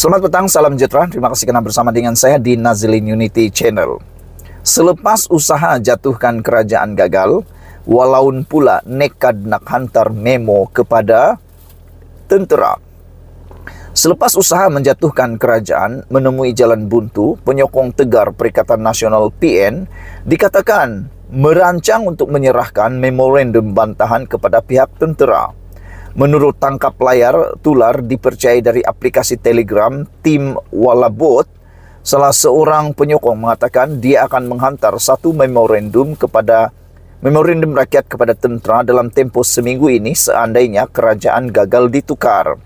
Selamat petang, salam sejahtera. Terima kasih karena bersama dengan saya di Nazlin Unity Channel. Selepas usaha jatuhkan kerajaan gagal, walaupun pula nekat nak hantar memo kepada tentera. Selepas usaha menjatuhkan kerajaan menemui jalan buntu, penyokong tegar Perikatan Nasional PN dikatakan merancang untuk menyerahkan memorandum bantahan kepada pihak tentera. Menurut tangkap layar, Tular dipercaya dari aplikasi Telegram tim Walabot. Salah seorang penyokong mengatakan dia akan menghantar satu memorandum kepada memorandum rakyat kepada tentara dalam tempo seminggu ini seandainya kerajaan gagal ditukar.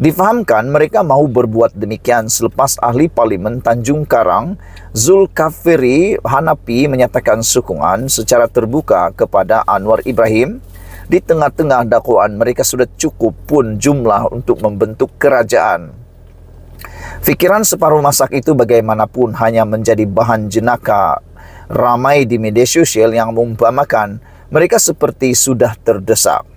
Difahamkan mereka mau berbuat demikian selepas ahli parlimen Tanjung Karang Zulkafiri Hanapi menyatakan sokongan secara terbuka kepada Anwar Ibrahim di tengah-tengah dakwaan mereka sudah cukup pun jumlah untuk membentuk kerajaan. Fikiran separuh masak itu bagaimanapun hanya menjadi bahan jenaka ramai di media sosial yang mengumpamakan mereka seperti sudah terdesak.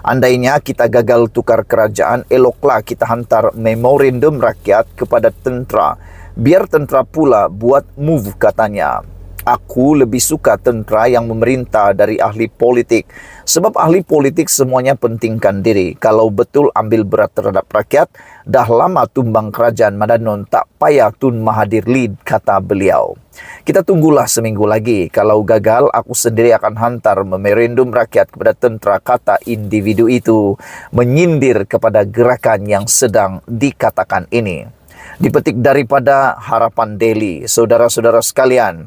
Andainya kita gagal tukar kerajaan, eloklah kita hantar memorandum rakyat kepada tentera, Biar tentera pula buat move katanya aku lebih suka tentara yang memerintah dari ahli politik. Sebab ahli politik semuanya pentingkan diri. Kalau betul ambil berat terhadap rakyat, dah lama tumbang kerajaan Madanon tak payah tun mahadir lead, kata beliau. Kita tunggulah seminggu lagi. Kalau gagal, aku sendiri akan hantar memerendum rakyat kepada tentara kata individu itu. Menyindir kepada gerakan yang sedang dikatakan ini dipetik daripada Harapan Delhi, Saudara-saudara sekalian,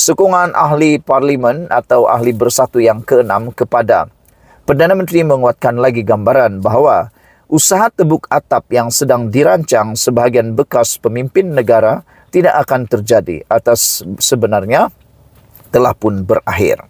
sokongan ahli parlimen atau ahli bersatu yang keenam kepada Perdana Menteri menguatkan lagi gambaran bahawa usaha tebuk atap yang sedang dirancang sebahagian bekas pemimpin negara tidak akan terjadi atas sebenarnya telah pun berakhir.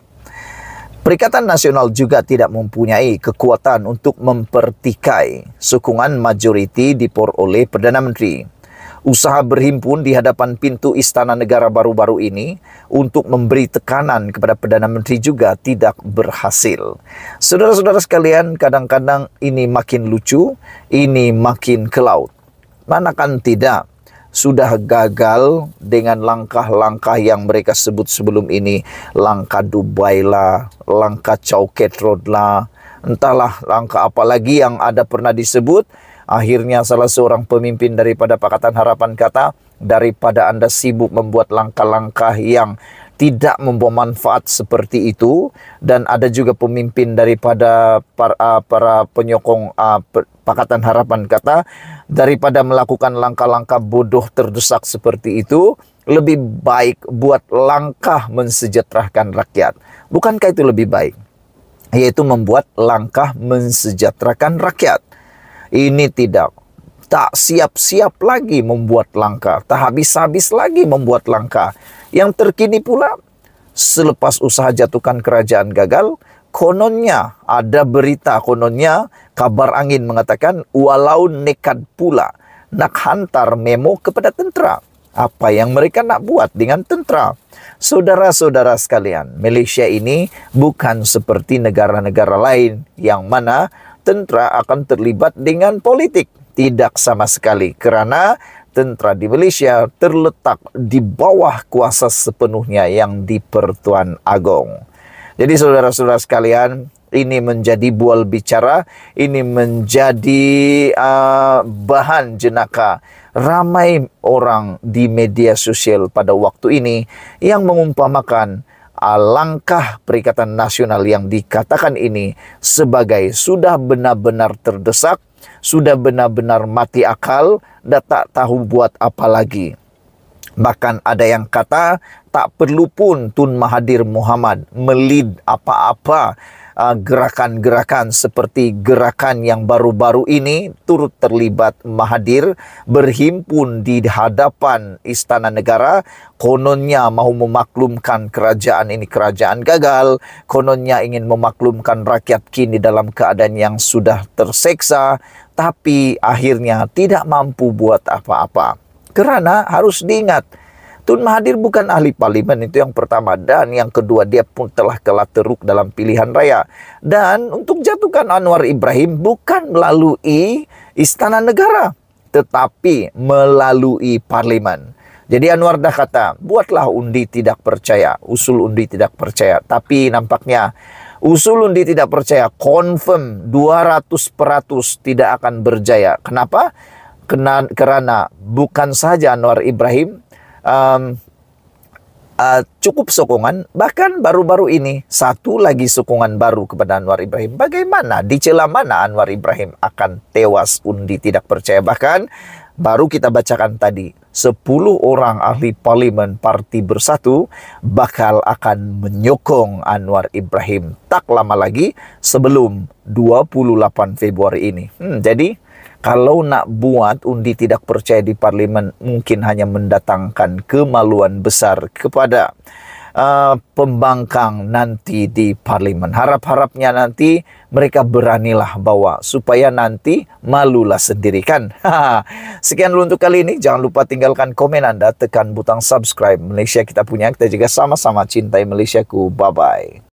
Perikatan Nasional juga tidak mempunyai kekuatan untuk mempertikai sokongan majoriti diperoleh Perdana Menteri. usaha berhimpun di hadapan pintu istana negara baru-baru ini untuk memberi tekanan kepada Perdana Menteri juga tidak berhasil. Saudara-saudara sekalian, kadang-kadang ini makin lucu, ini makin kelaut. laut. Mana tidak? sudah gagal dengan langkah-langkah yang mereka sebut sebelum ini langkah Dubai lah, langkah Chowket Road lah, entahlah langkah apa lagi yang ada pernah disebut Akhirnya salah seorang pemimpin daripada Pakatan Harapan kata, daripada Anda sibuk membuat langkah-langkah yang tidak membawa manfaat seperti itu dan ada juga pemimpin daripada para, ah, para penyokong uh, Pakatan Harapan kata daripada melakukan langkah-langkah bodoh terdesak seperti itu lebih baik buat langkah mensejahterakan rakyat. Bukankah itu lebih baik? Yaitu membuat langkah mensejahterakan rakyat. Ini tidak. Tak siap-siap lagi membuat langkah. Tak habis-habis lagi membuat langkah. Yang terkini pula, selepas usaha jatuhkan kerajaan gagal, kononnya ada berita kononnya kabar angin mengatakan walau nekat pula nak hantar memo kepada tentera apa yang mereka nak buat dengan tentera. Saudara-saudara sekalian, Malaysia ini bukan seperti negara-negara lain yang mana tentara akan terlibat dengan politik. Tidak sama sekali karena tentara di Malaysia terletak di bawah kuasa sepenuhnya yang di Pertuan Agong. Jadi saudara-saudara sekalian, ini menjadi bual bicara, ini menjadi uh, bahan jenaka ramai orang di media sosial pada waktu ini yang mengumpamakan Alangkah ah, perikatan nasional yang dikatakan ini sebagai sudah benar-benar terdesak, sudah benar-benar mati akal, dan tak tahu buat apa lagi. Bahkan ada yang kata tak perlu pun Tun Mahathir Muhammad melid apa-apa Ah, gerakan-gerakan seperti gerakan yang baru-baru ini turut terlibat Mahathir berhimpun di hadapan istana negara kononnya mau memaklumkan kerajaan ini kerajaan gagal kononnya ingin memaklumkan rakyat kini dalam keadaan yang sudah terseksa tapi akhirnya tidak mampu buat apa-apa kerana harus diingat Tun Mahathir bukan ahli parlimen itu yang pertama dan yang kedua dia pun telah kalah teruk dalam pilihan raya dan untuk jatuhkan Anwar Ibrahim bukan melalui istana negara tetapi melalui parlimen. Jadi Anwar dah kata, buatlah undi tidak percaya, usul undi tidak percaya. Tapi nampaknya usul undi tidak percaya, confirm 200 peratus tidak akan berjaya. Kenapa? Kena, karena bukan saja Anwar Ibrahim, um, uh, cukup sokongan. Bahkan baru-baru ini satu lagi sokongan baru kepada Anwar Ibrahim. Bagaimana di celah mana Anwar Ibrahim akan tewas undi tidak percaya? Bahkan baru kita bacakan tadi 10 orang ahli parlimen parti bersatu bakal akan menyokong Anwar Ibrahim tak lama lagi sebelum 28 Februari ini. Hmm, jadi kalau nak buat undi tidak percaya di parlemen mungkin hanya mendatangkan kemaluan besar kepada uh, pembangkang nanti di parlemen. Harap-harapnya nanti mereka beranilah bawa supaya nanti malulah sendiri kan. Sekian dulu untuk kali ini. Jangan lupa tinggalkan komen Anda, tekan butang subscribe Malaysia kita punya. Kita juga sama-sama cintai Malaysiaku. Bye bye.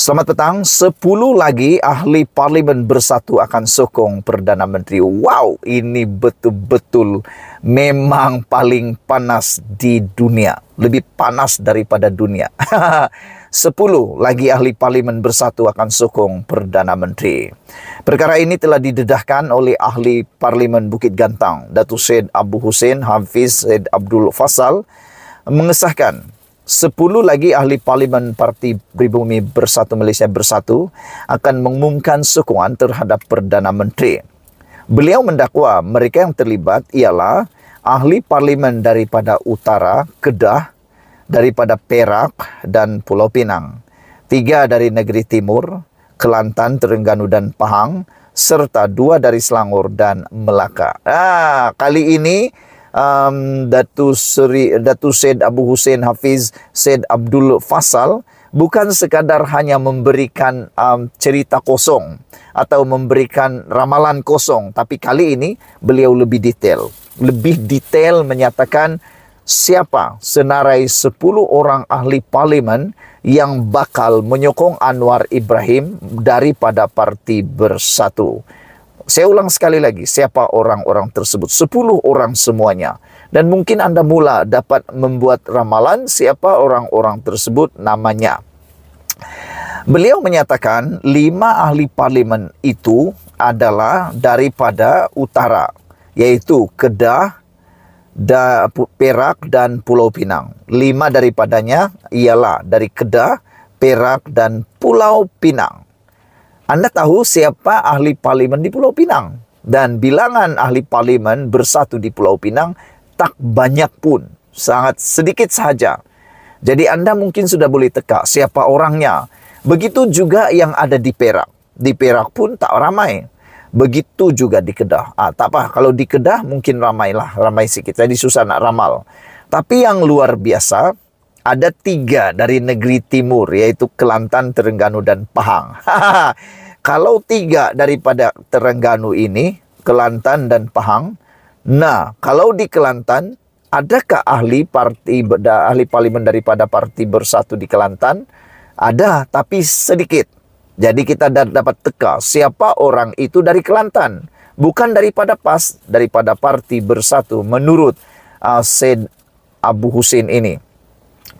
Selamat petang, 10 lagi ahli parlimen bersatu akan sokong Perdana Menteri. Wow, ini betul-betul memang paling panas di dunia. Lebih panas daripada dunia. 10 lagi ahli parlimen bersatu akan sokong Perdana Menteri. Perkara ini telah didedahkan oleh ahli parlimen Bukit Gantang, Datu Syed Abu Hussein Hafiz Syed Abdul Fasal mengesahkan 10 lagi ahli parlimen Parti Pribumi Bersatu Malaysia Bersatu akan mengumumkan sokongan terhadap Perdana Menteri. Beliau mendakwa mereka yang terlibat ialah ahli parlimen daripada Utara, Kedah, daripada Perak dan Pulau Pinang, tiga dari negeri Timur, Kelantan, Terengganu dan Pahang, serta dua dari Selangor dan Melaka. Ah, kali ini um, Datu Seri Datu Said Abu Hussein Hafiz Said Abdul Fasal bukan sekadar hanya memberikan um, cerita kosong atau memberikan ramalan kosong tapi kali ini beliau lebih detail lebih detail menyatakan siapa senarai 10 orang ahli parlimen yang bakal menyokong Anwar Ibrahim daripada parti bersatu. Saya ulang sekali lagi, siapa orang-orang tersebut? sepuluh orang semuanya. Dan mungkin Anda mula dapat membuat ramalan siapa orang-orang tersebut namanya. Beliau menyatakan lima ahli parlimen itu adalah daripada utara, yaitu Kedah, da, Perak, dan Pulau Pinang. Lima daripadanya ialah dari Kedah, Perak, dan Pulau Pinang. Anda tahu siapa ahli parlimen di Pulau Pinang? Dan bilangan ahli parlimen bersatu di Pulau Pinang tak banyak pun, sangat sedikit saja. Jadi Anda mungkin sudah boleh teka siapa orangnya. Begitu juga yang ada di Perak. Di Perak pun tak ramai. Begitu juga di Kedah. Ah, tak apa, kalau di Kedah mungkin ramailah, ramai sedikit. Jadi susah nak ramal. Tapi yang luar biasa, ada tiga dari negeri timur, yaitu Kelantan, Terengganu, dan Pahang. Kalau tiga daripada Terengganu ini, Kelantan dan Pahang, nah kalau di Kelantan, adakah ahli parti ahli parlemen daripada Parti Bersatu di Kelantan? Ada, tapi sedikit. Jadi kita dapat teka siapa orang itu dari Kelantan, bukan daripada PAS, daripada Parti Bersatu menurut uh, Said Abu Husin ini.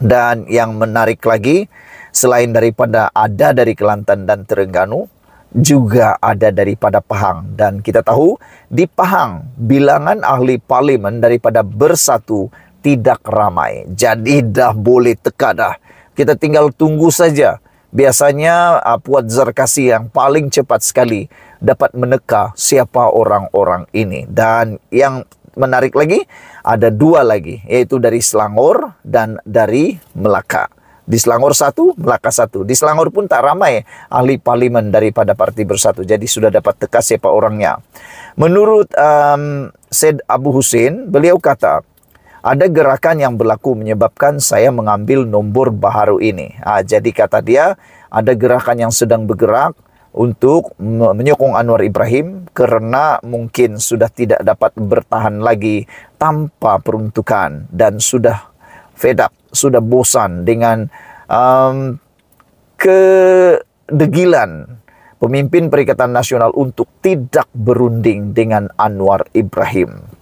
Dan yang menarik lagi, selain daripada ada dari Kelantan dan Terengganu, juga ada daripada Pahang. Dan kita tahu di Pahang, bilangan ahli parlimen daripada bersatu tidak ramai. Jadi dah boleh teka dah. Kita tinggal tunggu saja. Biasanya uh, Puat Zarkasi yang paling cepat sekali dapat meneka siapa orang-orang ini. Dan yang menarik lagi ada dua lagi yaitu dari Selangor dan dari Melaka. Di Selangor satu, Melaka satu. Di Selangor pun tak ramai ahli parlimen daripada Parti Bersatu. Jadi sudah dapat teka siapa orangnya. Menurut um, Said Abu Husin beliau kata, ada gerakan yang berlaku menyebabkan saya mengambil nomor baharu ini. Ah, jadi kata dia, ada gerakan yang sedang bergerak, untuk menyokong Anwar Ibrahim karena mungkin sudah tidak dapat bertahan lagi tanpa peruntukan dan sudah fed up, sudah bosan dengan um, kedegilan pemimpin Perikatan Nasional untuk tidak berunding dengan Anwar Ibrahim.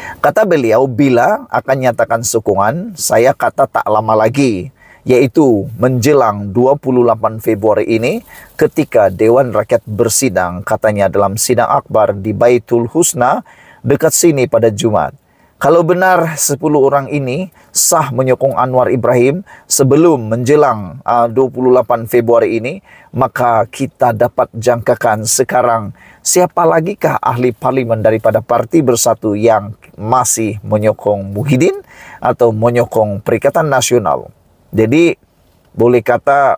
Kata beliau, bila akan nyatakan sokongan, saya kata tak lama lagi yaitu menjelang 28 Februari ini ketika Dewan Rakyat bersidang katanya dalam sidang akbar di Baitul Husna dekat sini pada Jumat. Kalau benar 10 orang ini sah menyokong Anwar Ibrahim sebelum menjelang uh, 28 Februari ini, maka kita dapat jangkakan sekarang siapa lagikah ahli parlimen daripada Parti Bersatu yang masih menyokong Muhyiddin atau menyokong Perikatan Nasional. Jadi boleh kata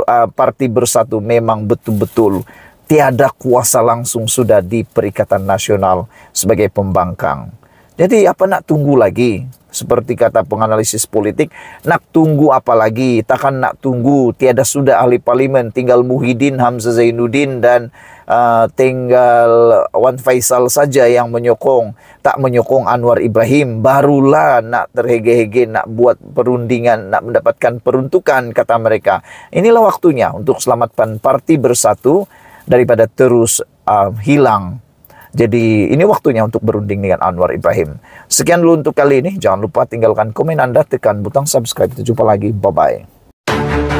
uh, Parti Bersatu memang betul-betul tiada kuasa langsung sudah di Perikatan Nasional sebagai pembangkang. Jadi apa nak tunggu lagi? Seperti kata penganalisis politik, nak tunggu apa lagi? Takkan nak tunggu, tiada sudah ahli parlimen, tinggal Muhyiddin, Hamzah Zainuddin, dan Ah, tinggal Wan Faisal saja yang menyokong, tak menyokong Anwar Ibrahim, barulah nak terhege-hege, nak buat perundingan, nak mendapatkan peruntukan, kata mereka. Inilah waktunya untuk selamatkan parti bersatu daripada terus uh, hilang. Jadi ini waktunya untuk berunding dengan Anwar Ibrahim. Sekian dulu untuk kali ini. Jangan lupa tinggalkan komen Anda, tekan butang subscribe. Kita jumpa lagi. Bye-bye.